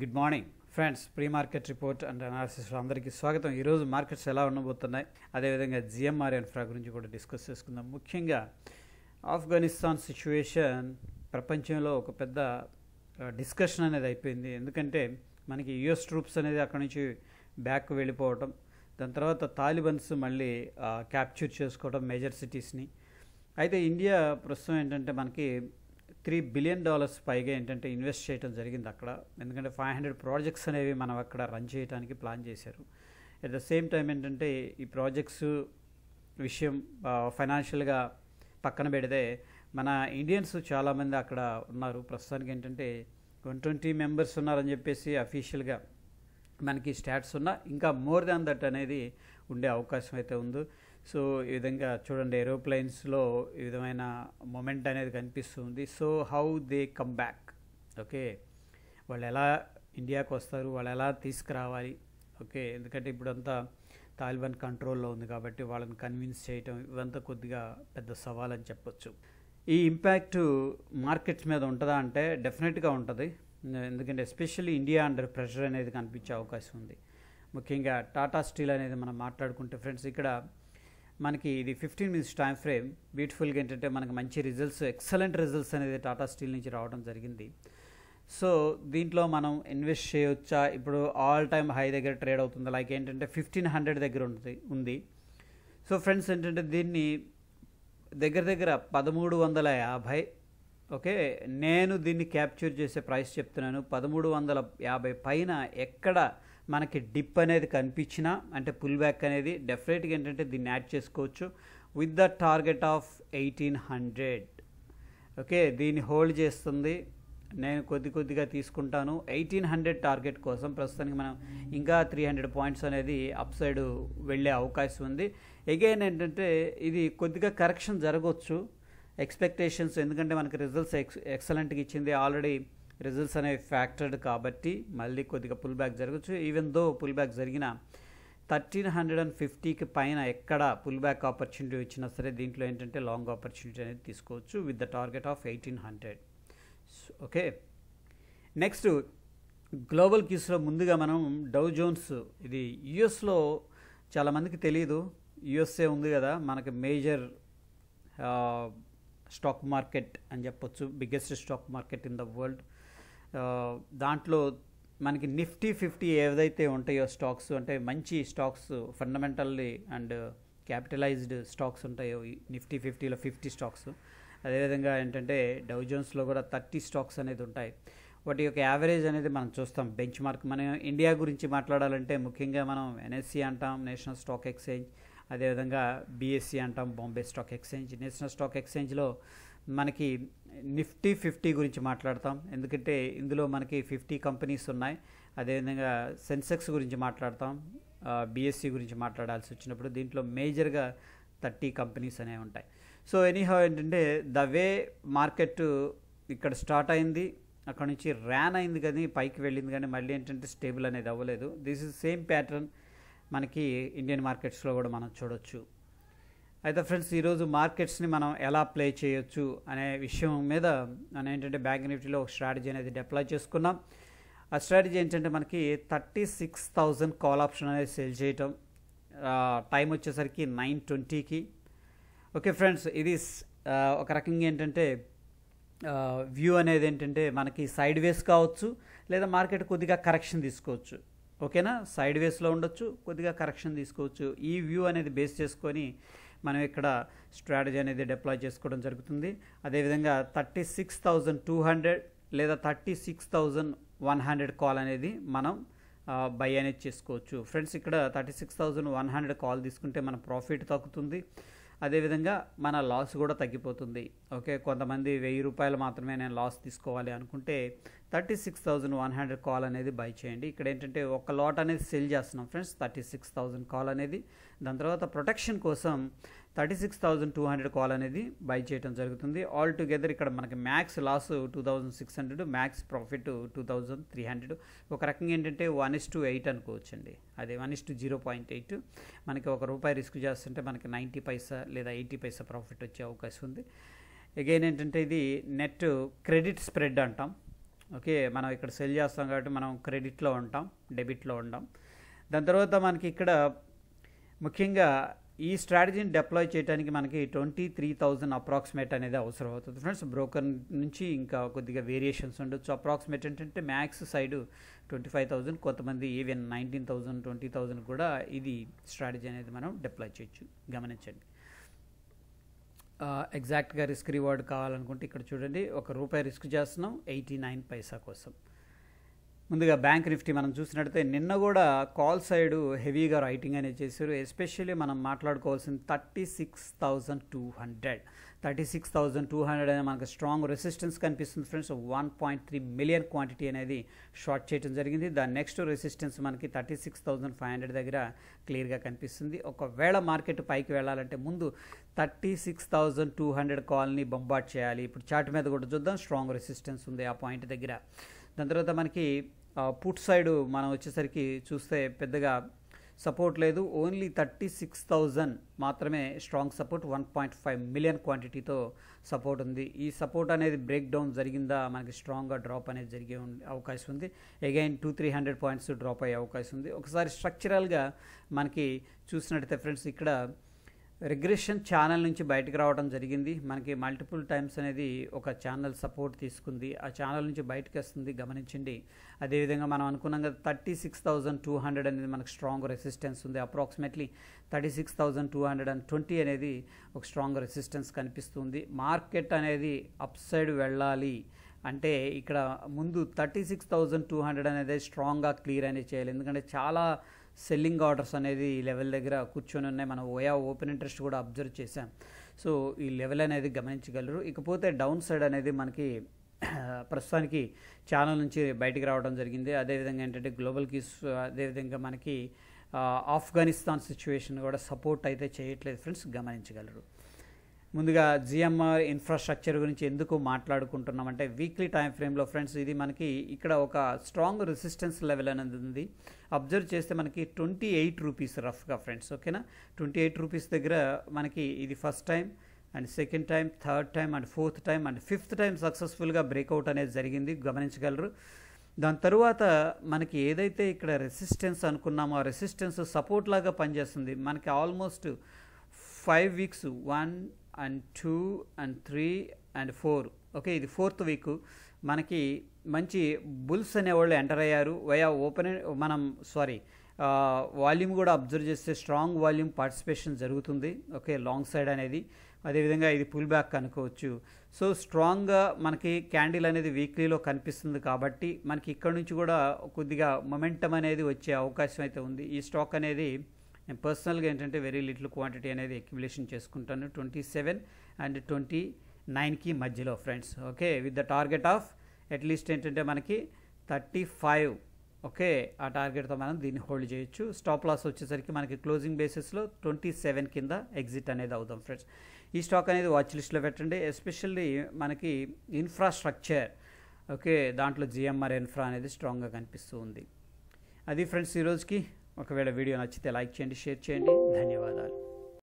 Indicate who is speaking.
Speaker 1: good morning friends pre market report and అనాలిసిస్లో అందరికీ స్వాగతం ఈరోజు మార్కెట్స్ ఎలా ఉండబోతున్నాయి అదేవిధంగా జిఎంఆర్ ఫ్రా గురించి కూడా డిస్కస్ చేసుకుందాం ముఖ్యంగా ఆఫ్ఘనిస్తాన్ సిచ్యువేషన్ ప్రపంచంలో ఒక పెద్ద డిస్కషన్ అనేది అయిపోయింది ఎందుకంటే మనకి యుఎస్ ట్రూప్స్ అనేది అక్కడి నుంచి బ్యాక్ వెళ్ళిపోవటం దాని తర్వాత తాలిబన్స్ మళ్ళీ క్యాప్చర్ చేసుకోవడం మేజర్ సిటీస్ని అయితే ఇండియా ప్రస్తుతం ఏంటంటే మనకి త్రీ బిలియన్ డాలర్స్ పైగా ఏంటంటే ఇన్వెస్ట్ చేయడం జరిగింది అక్కడ ఎందుకంటే ఫైవ్ హండ్రెడ్ ప్రాజెక్ట్స్ అనేవి మనం అక్కడ రన్ చేయడానికి ప్లాన్ చేశారు అట్ ద సేమ్ టైం ఏంటంటే ఈ ప్రాజెక్ట్స్ విషయం ఫైనాన్షియల్గా పక్కన పెడితే మన ఇండియన్స్ చాలామంది అక్కడ ఉన్నారు ప్రస్తుతానికి ఏంటంటే వన్ ట్వంటీ మెంబర్స్ ఉన్నారని చెప్పేసి అఫీషియల్గా మనకి స్టాట్స్ ఉన్నా ఇంకా మోర్ దాన్ దట్ అనేది ఉండే అవకాశం అయితే ఉందో సో ఈ విధంగా చూడండి ఏరోప్లైన్స్లో ఈ విధమైన మూమెంట్ అనేది కనిపిస్తుంది so how they come back okay వాళ్ళు ఎలా ఇండియాకు వస్తారు వాళ్ళు ఎలా తీసుకురావాలి ఓకే ఎందుకంటే ఇప్పుడంతా తాలిబాన్ కంట్రోల్లో ఉంది కాబట్టి వాళ్ళని కన్విన్స్ చేయటం ఇవంతా కొద్దిగా పెద్ద సవాల్ అని చెప్పొచ్చు ఈ ఇంపాక్ట్ మార్కెట్స్ మీద ఉంటుందా అంటే డెఫినెట్గా ఉంటుంది ఎందుకంటే ఎస్పెషల్లీ ఇండియా అండర్ ప్రెషర్ అనేది కనిపించే అవకాశం ఉంది ముఖ్యంగా టాటా స్టీల్ అనేది మనం మాట్లాడుకుంటే ఫ్రెండ్స్ ఇక్కడ మనకి ఇది ఫిఫ్టీన్ మినిట్స్ టైం ఫ్రేమ్ బ్యూటిఫుల్గా ఏంటంటే మనకి మంచి రిజల్ట్స్ ఎక్సలెంట్ రిజల్ట్స్ అనేది టాటా స్టీల్ నుంచి రావడం జరిగింది సో దీంట్లో మనం ఇన్వెస్ట్ చేయొచ్చా ఇప్పుడు ఆల్ టైమ్ హై దగ్గర ట్రేడ్ అవుతుంది లైక్ ఏంటంటే ఫిఫ్టీన్ హండ్రెడ్ దగ్గర ఉంటుంది ఉంది సో ఫ్రెండ్స్ ఏంటంటే దీన్ని దగ్గర దగ్గర పదమూడు వందల యాభై ఓకే నేను దీన్ని క్యాప్చర్ చేసే ప్రైస్ చెప్తున్నాను పదమూడు వందల యాభై పైన ఎక్కడ మనకి డిప్ అనేది కనిపించినా అంటే పుల్ బ్యాక్ అనేది డెఫినెట్గా ఏంటంటే దీన్ని యాడ్ చేసుకోవచ్చు with the target of eighteen hundred okay దీన్ని హోల్డ్ చేస్తుంది నేను కొద్ది కొద్దిగా తీసుకుంటాను ఎయిటీన్ హండ్రెడ్ టార్గెట్ కోసం ప్రస్తుతానికి మనం ఇంకా త్రీ హండ్రెడ్ పాయింట్స్ అనేది అప్ సైడ్ వెళ్ళే అవకాశం ఉంది ఎగైన్ ఏంటంటే ఇది కొద్దిగా కరెక్షన్ జరగవచ్చు ఎక్స్పెక్టేషన్స్ ఎందుకంటే మనకి రిజల్ట్స్ ఎక్స్ ఎక్సలెంట్గా ఇచ్చింది ఆల్రెడీ రిజల్ట్స్ అనేవి ఫ్యాక్టర్డ్ కాబట్టి మళ్ళీ కొద్దిగా పుల్ బ్యాక్ జరగచ్చు ఈవెన్ దో పుల్ బ్యాక్ జరిగిన థర్టీన్ హండ్రెడ్ అండ్ ఫిఫ్టీకి పైన ఎక్కడ పుల్ బ్యాక్ ఆపర్చునిటీ వచ్చినా సరే దీంట్లో ఏంటంటే లాంగ్ ఆపర్చునిటీ అనేది తీసుకోవచ్చు with the target of eighteen hundred okay next global క్యూస్లో ముందుగా మనం డౌ జోన్స్ ఇది యుఎస్లో చాలామందికి తెలియదు యుఎస్ఏ ఉంది కదా మనకి మేజర్ స్టాక్ మార్కెట్ అని చెప్పొచ్చు biggest stock market in the world దాంట్లో మనకి నిఫ్టీ ఫిఫ్టీ ఏదైతే ఉంటాయో స్టాక్స్ అంటే మంచి stocks fundamentally and capitalized stocks ఉంటాయో నిఫ్టీ ఫిఫ్టీలో ఫిఫ్టీ స్టాక్స్ అదేవిధంగా ఏంటంటే డౌ జోన్స్లో కూడా థర్టీ స్టాక్స్ అనేది ఉంటాయి వాటి యొక్క యావరేజ్ అనేది మనం చూస్తాం బెంచ్ మార్క్ మనం ఇండియా గురించి మాట్లాడాలంటే ముఖ్యంగా మనం ఎన్ఎస్సి అంటాం నేషనల్ స్టాక్ ఎక్స్చేంజ్ అదేవిధంగా బీఎస్సీ అంటాం Bombay stock exchange national stock ఎక్స్చేంజ్లో మనకి నిఫ్టీ ఫిఫ్టీ గురించి మాట్లాడతాం ఎందుకంటే ఇందులో మనకి ఫిఫ్టీ కంపెనీస్ ఉన్నాయి అదేవిధంగా సెన్సెక్స్ గురించి మాట్లాడతాం బీఎస్సీ గురించి మాట్లాడాల్సి వచ్చినప్పుడు దీంట్లో మేజర్గా థర్టీ కంపెనీస్ అనేవి ఉంటాయి సో ఎనీహౌ ఏంటంటే ద వే మార్కెట్ ఇక్కడ స్టార్ట్ అయింది అక్కడ నుంచి ర్యాన్ అయింది కానీ పైకి వెళ్ళింది కానీ మళ్ళీ ఏంటంటే స్టేబుల్ అనేది అవ్వలేదు దిస్ ఇస్ సేమ్ ప్యాటర్న్ మనకి ఇండియన్ మార్కెట్స్లో కూడా మనం చూడొచ్చు అయితే ఫ్రెండ్స్ ఈరోజు మార్కెట్స్ని మనం ఎలా ప్లే చేయొచ్చు అనే విషయం మీద మనం ఏంటంటే బ్యాంక్ నిఫ్టీలో ఒక స్ట్రాటజీ అనేది డిప్లాయ్ చేసుకున్నాం ఆ స్ట్రాటజీ ఏంటంటే మనకి thirty six thousand call option అనేది సేల్ చేయటం టైం వచ్చేసరికి నైన్ ట్వంటీకి ఓకే ఫ్రెండ్స్ ఇది ఒక రకంగా ఏంటంటే వ్యూ అనేది ఏంటంటే మనకి సైడ్ వేస్ కావచ్చు లేదా మార్కెట్ కొద్దిగా కరెక్షన్ తీసుకోవచ్చు ఓకేనా సైడ్ వేస్లో ఉండొచ్చు కొద్దిగా కరెక్షన్ తీసుకోవచ్చు ఈ వ్యూ అనేది బేస్ చేసుకొని మనం ఇక్కడ స్ట్రాటజీ అనేది డిప్లాయ్ చేసుకోవడం జరుగుతుంది అదేవిధంగా thirty six thousand two hundred లేదా thirty six thousand one hundred call అనేది మనం బై అనేది చేసుకోవచ్చు ఫ్రెండ్స్ ఇక్కడ thirty six thousand one hundred call తీసుకుంటే మన ప్రాఫిట్ తగ్గుతుంది అదేవిధంగా మన లాస్ కూడా తగ్గిపోతుంది ఓకే కొంతమంది వెయ్యి రూపాయలు మాత్రమే నేను లాస్ తీసుకోవాలి అనుకుంటే thirty six thousand one hundred call అనేది బై చేయండి ఇక్కడ ఏంటంటే ఒక లాట్ అనేది సెల్ చేస్తున్నాం friends thirty six thousand call అనేది దాని తర్వాత ప్రొటెక్షన్ కోసం thirty six thousand two hundred call అనేది బై చేయడం జరుగుతుంది ఆల్ టుగెదర్ ఇక్కడ మనకి max loss two thousand six hundred max profit two thousand three hundred ఒక రకంగా ఏంటంటే వన్ ఇస్ టు ఎయిట్ అనుకోవచ్చండి అదే one is to zero point eight మనకి ఒక రూపాయి రిస్క్ చేస్తుంటే మనకి నైంటీ పైసా లేదా ఎయిటీ పైసా ప్రాఫిట్ వచ్చే అవకాశం ఉంది అగైన్ ఏంటంటే ఇది నెట్ క్రెడిట్ స్ప్రెడ్ అంటాం ఓకే మనం ఇక్కడ సెల్ చేస్తాం కాబట్టి మనం క్రెడిట్లో ఉంటాం డెబిట్లో ఉంటాం దాని తర్వాత మనకి ఇక్కడ ముఖ్యంగా ఈ స్ట్రాటజీని డెప్లాయ్ చేయడానికి మనకి ట్వంటీ త్రీ థౌజండ్ అప్రాక్సిమేట్ అనేది అవసరం అవుతుంది ఫ్రెండ్స్ బ్రోకర్ నుంచి ఇంకా కొద్దిగా వేరియేషన్స్ ఉండొచ్చు అప్రాక్సిమేట్ ఏంటంటే max side twenty five thousand కొంతమంది even nineteen thousand twenty thousand కూడా ఇది స్ట్రాటజీ అనేది మనం డెప్లాయ్ చేయొచ్చు గమనించండి ఎగ్జాక్ట్గా రిస్క్ రివార్డ్ కావాలనుకుంటే ఇక్కడ చూడండి ఒక రూపాయి రిస్క్ చేస్తున్నాం ఎయిటీ నైన్ పైసా కోసం ముందుగా బ్యాంక్ నిఫ్టీ మనం చూసినట్టయితే నిన్న కూడా కాల్ సైడ్ హెవీగా రైటింగ్ అనేది చేశారు ఎస్పెషల్లీ మనం మాట్లాడుకోవాల్సింది thirty six thousand two hundred thirty six thousand two hundred అనేది మనకు స్ట్రాంగ్ రెసిస్టెన్స్ కనిపిస్తుంది friends one point three million quantity అనేది షార్ట్ చేయడం జరిగింది దాని నెక్స్ట్ రెసిస్టెన్స్ మనకి thirty six thousand five hundred దగ్గర క్లియర్గా కనిపిస్తుంది ఒకవేళ మార్కెట్ పైకి వెళ్ళాలంటే ముందు thirty six thousand two hundred కాల్ని బొంబాట్ చేయాలి ఇప్పుడు చాట్ మీద కూడా చూద్దాం స్ట్రాంగ్ రెసిస్టెన్స్ ఉంది ఆ పాయింట్ దగ్గర దాని తర్వాత మనకి పుట్ సైడ్ మనం వచ్చేసరికి చూస్తే పెద్దగా సపోర్ట్ లేదు ఓన్లీ థర్టీ సిక్స్ థౌజండ్ మాత్రమే strong support one point five million క్వాంటిటీతో సపోర్ట్ ఉంది ఈ సపోర్ట్ అనేది బ్రేక్ డౌన్ జరిగిందా మనకి స్ట్రాంగ్గా డ్రాప్ అనేది జరిగే అవకాశం ఉంది again two three hundred points drop అయ్యే అవకాశం ఉంది ఒకసారి స్ట్రక్చరల్గా మనకి చూసినట్టయితే ఫ్రెండ్స్ ఇక్కడ రిగ్రెషన్ ఛానల్ నుంచి బయటకు రావడం జరిగింది మనకి మల్టిపుల్ టైమ్స్ అనేది ఒక ఛానల్ సపోర్ట్ తీసుకుంది ఆ ఛానల్ నుంచి బయటకు వస్తుంది గమనించండి అదేవిధంగా మనం అనుకున్నాం కదా thirty six thousand two hundred అనేది మనకు స్ట్రాంగ్ రెసిస్టెన్స్ ఉంది approximately thirty six thousand two hundred and twenty అనేది ఒక స్ట్రాంగ్ రెసిస్టెన్స్ కనిపిస్తుంది మార్కెట్ అనేది అప్ సైడ్ వెళ్ళాలి అంటే ఇక్కడ ముందు thirty six thousand two hundred అనేది స్ట్రాంగ్గా క్లియర్ అనేది చేయాలి ఎందుకంటే చాలా సెల్లింగ్ ఆర్డర్స్ అనేది ఈ లెవెల్ దగ్గర కూర్చొని ఉన్నాయి మనం ఓయా ఓపెన్ ఇంట్రెస్ట్ కూడా అబ్జర్వ్ చేశాం సో ఈ లెవెల్ అనేది గమనించగలరు ఇకపోతే డౌన్ సైడ్ అనేది మనకి ప్రస్తుతానికి ఛానల్ నుంచి బయటికి రావడం జరిగింది అదేవిధంగా ఏంటంటే గ్లోబల్ కీస్ అదేవిధంగా మనకి ఆఫ్ఘనిస్తాన్ సిచ్యువేషన్ కూడా సపోర్ట్ అయితే చేయట్లేదు ఫ్రెండ్స్ గమనించగలరు ముందుగా జిఎంఆర్ ఇన్ఫ్రాస్ట్రక్చర్ గురించి ఎందుకు మాట్లాడుకుంటున్నామంటే వీక్లీ టైం ఫ్రేమ్లో ఫ్రెండ్స్ ఇది మనకి ఇక్కడ ఒక స్ట్రాంగ్ రెసిస్టెన్స్ లెవెల్ అనేది ఉంది అబ్జర్వ్ చేస్తే మనకి ట్వంటీ ఎయిట్ రూపీస్ రఫ్గా ఫ్రెండ్స్ ఓకేనా ట్వంటీ ఎయిట్ రూపీస్ దగ్గర మనకి ఇది first time and second time third time and fourth time and fifth time సక్సెస్ఫుల్గా బ్రేక్అవుట్ అనేది జరిగింది గమనించగలరు దాని తరువాత మనకి ఏదైతే ఇక్కడ రెసిస్టెన్స్ అనుకున్నామో ఆ రెసిస్టెన్స్ సపోర్ట్ లాగా పనిచేస్తుంది మనకి almost five weeks one and two and three and four okay ఇది ఫోర్త్ వీక్ మనకి మంచి బుల్స్ అనేవాళ్ళు ఎంటర్ అయ్యారు వయా ఓపెన్ మనం సారీ వాల్యూమ్ కూడా అబ్జర్వ్ చేస్తే స్ట్రాంగ్ వాల్యూమ్ పార్టిసిపేషన్ జరుగుతుంది ఓకే లాంగ్ సైడ్ అనేది అదేవిధంగా ఇది పుల్ బ్యాక్ అనుకోవచ్చు సో స్ట్రాంగ్గా మనకి క్యాండిల్ అనేది వీక్లీలో కనిపిస్తుంది కాబట్టి మనకి ఇక్కడ నుంచి కూడా కొద్దిగా మొమెంటం అనేది వచ్చే అవకాశం అయితే ఉంది ఈ స్టాక్ అనేది నేను పర్సనల్గా ఏంటంటే వెరీ లిటిల్ క్వాంటిటీ అనేది ఎక్యుబులేషన్ చేసుకుంటాను ట్వంటీ సెవెన్ అండ్ ట్వంటీ నైన్కి మధ్యలో friends okay with the target of at least ఏంటంటే మనకి థర్టీ ఫైవ్ ఓకే ఆ టార్గెట్తో మనం దీన్ని హోల్డ్ చేయొచ్చు స్టాప్ లాస్ వచ్చేసరికి మనకి క్లోజింగ్ బేసిస్లో ట్వంటీ సెవెన్ కింద ఎగ్జిట్ అనేది అవుదాం ఫ్రెండ్స్ ఈ స్టాక్ అనేది వాచ్ లిస్ట్లో పెట్టండి ఎస్పెషల్లీ మనకి ఇన్ఫ్రాస్ట్రక్చర్ ఓకే దాంట్లో జిఎంఆర్ ఇన్ఫ్రా అనేది స్ట్రాంగ్గా కనిపిస్తూ ఉంది అది ఫ్రెండ్స్ ఈరోజుకి ఒకవేళ వీడియో నచ్చితే లైక్ చేయండి షేర్ చేయండి ధన్యవాదాలు